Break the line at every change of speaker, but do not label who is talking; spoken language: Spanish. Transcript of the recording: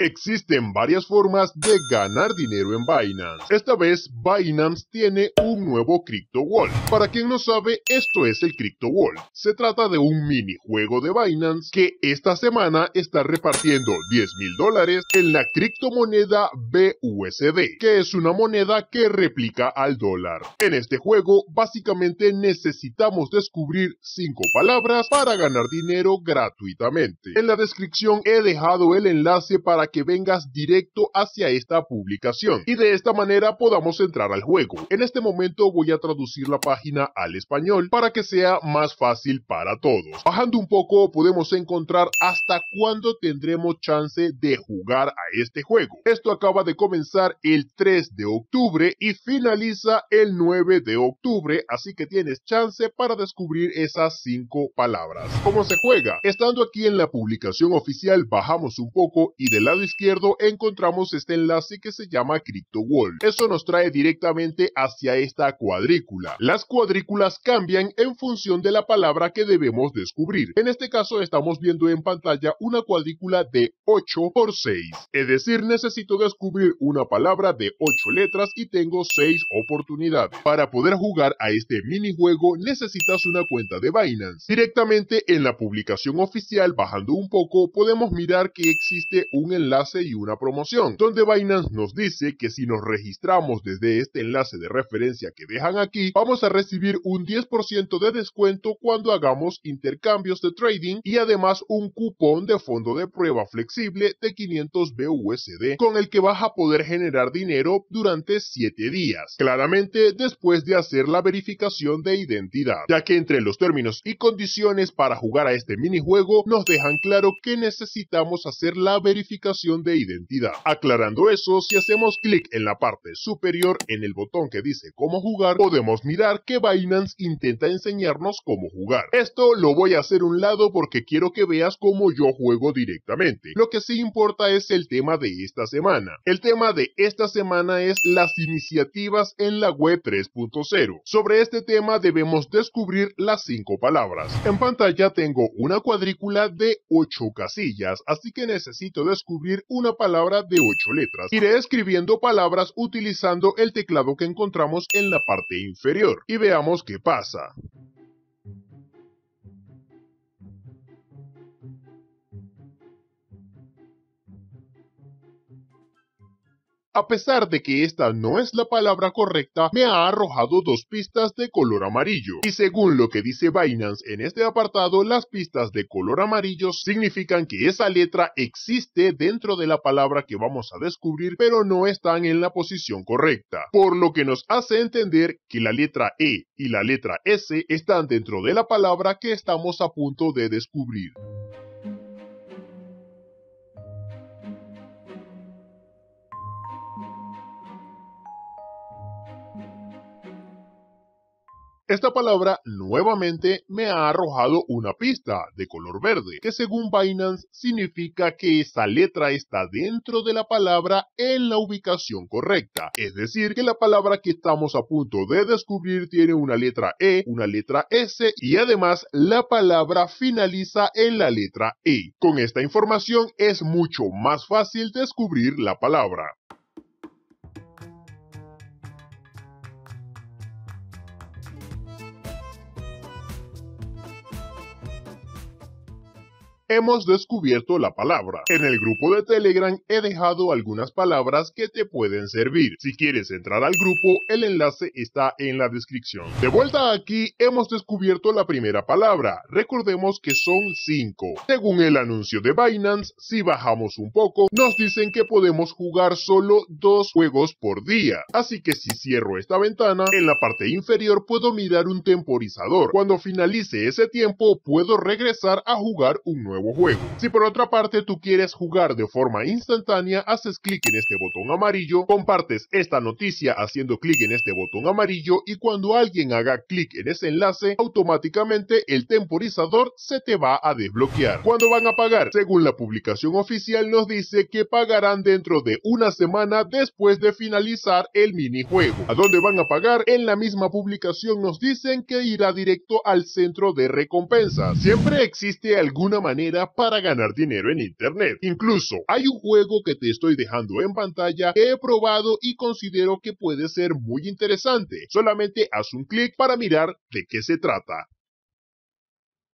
Existen varias formas de ganar dinero en Binance. Esta vez Binance tiene un nuevo Crypto wall. Para quien no sabe, esto es el Crypto wall. Se trata de un minijuego de Binance que esta semana está repartiendo 10 mil dólares en la criptomoneda BUSD, que es una moneda que replica al dólar. En este juego, básicamente necesitamos descubrir 5 palabras para ganar dinero gratuitamente. En la descripción he dejado el enlace para que vengas directo hacia esta publicación y de esta manera podamos entrar al juego. En este momento voy a traducir la página al español para que sea más fácil para todos. Bajando un poco podemos encontrar hasta cuándo tendremos chance de jugar a este juego. Esto acaba de comenzar el 3 de octubre y finaliza el 9 de octubre, así que tienes chance para descubrir esas cinco palabras. ¿Cómo se juega? Estando aquí en la publicación oficial bajamos un poco y de la izquierdo encontramos este enlace que se llama CryptoWall. Eso nos trae directamente hacia esta cuadrícula. Las cuadrículas cambian en función de la palabra que debemos descubrir. En este caso estamos viendo en pantalla una cuadrícula de 8 por 6. Es decir, necesito descubrir una palabra de 8 letras y tengo 6 oportunidades. Para poder jugar a este minijuego necesitas una cuenta de Binance. Directamente en la publicación oficial, bajando un poco, podemos mirar que existe un enlace enlace y una promoción, donde Binance nos dice que si nos registramos desde este enlace de referencia que dejan aquí, vamos a recibir un 10% de descuento cuando hagamos intercambios de trading y además un cupón de fondo de prueba flexible de 500 BUSD con el que vas a poder generar dinero durante 7 días, claramente después de hacer la verificación de identidad, ya que entre los términos y condiciones para jugar a este minijuego nos dejan claro que necesitamos hacer la verificación de identidad. Aclarando eso, si hacemos clic en la parte superior en el botón que dice cómo jugar, podemos mirar que Binance intenta enseñarnos cómo jugar. Esto lo voy a hacer un lado porque quiero que veas cómo yo juego directamente. Lo que sí importa es el tema de esta semana. El tema de esta semana es las iniciativas en la web 3.0. Sobre este tema debemos descubrir las cinco palabras. En pantalla tengo una cuadrícula de 8 casillas, así que necesito descubrir una palabra de 8 letras. Iré escribiendo palabras utilizando el teclado que encontramos en la parte inferior y veamos qué pasa. A pesar de que esta no es la palabra correcta, me ha arrojado dos pistas de color amarillo. Y según lo que dice Binance en este apartado, las pistas de color amarillo significan que esa letra existe dentro de la palabra que vamos a descubrir, pero no están en la posición correcta. Por lo que nos hace entender que la letra E y la letra S están dentro de la palabra que estamos a punto de descubrir. Esta palabra nuevamente me ha arrojado una pista de color verde, que según Binance significa que esa letra está dentro de la palabra en la ubicación correcta. Es decir, que la palabra que estamos a punto de descubrir tiene una letra E, una letra S y además la palabra finaliza en la letra E. Con esta información es mucho más fácil descubrir la palabra. Hemos descubierto la palabra. En el grupo de Telegram he dejado algunas palabras que te pueden servir. Si quieres entrar al grupo, el enlace está en la descripción. De vuelta aquí, hemos descubierto la primera palabra. Recordemos que son cinco Según el anuncio de Binance, si bajamos un poco, nos dicen que podemos jugar solo dos juegos por día. Así que si cierro esta ventana, en la parte inferior puedo mirar un temporizador. Cuando finalice ese tiempo, puedo regresar a jugar un nuevo juego. Si por otra parte tú quieres jugar de forma instantánea, haces clic en este botón amarillo, compartes esta noticia haciendo clic en este botón amarillo y cuando alguien haga clic en ese enlace, automáticamente el temporizador se te va a desbloquear. ¿Cuándo van a pagar? Según la publicación oficial nos dice que pagarán dentro de una semana después de finalizar el minijuego. ¿A dónde van a pagar? En la misma publicación nos dicen que irá directo al centro de recompensas. Siempre existe alguna manera para ganar dinero en Internet. Incluso hay un juego que te estoy dejando en pantalla que he probado y considero que puede ser muy interesante. Solamente haz un clic para mirar de qué se trata.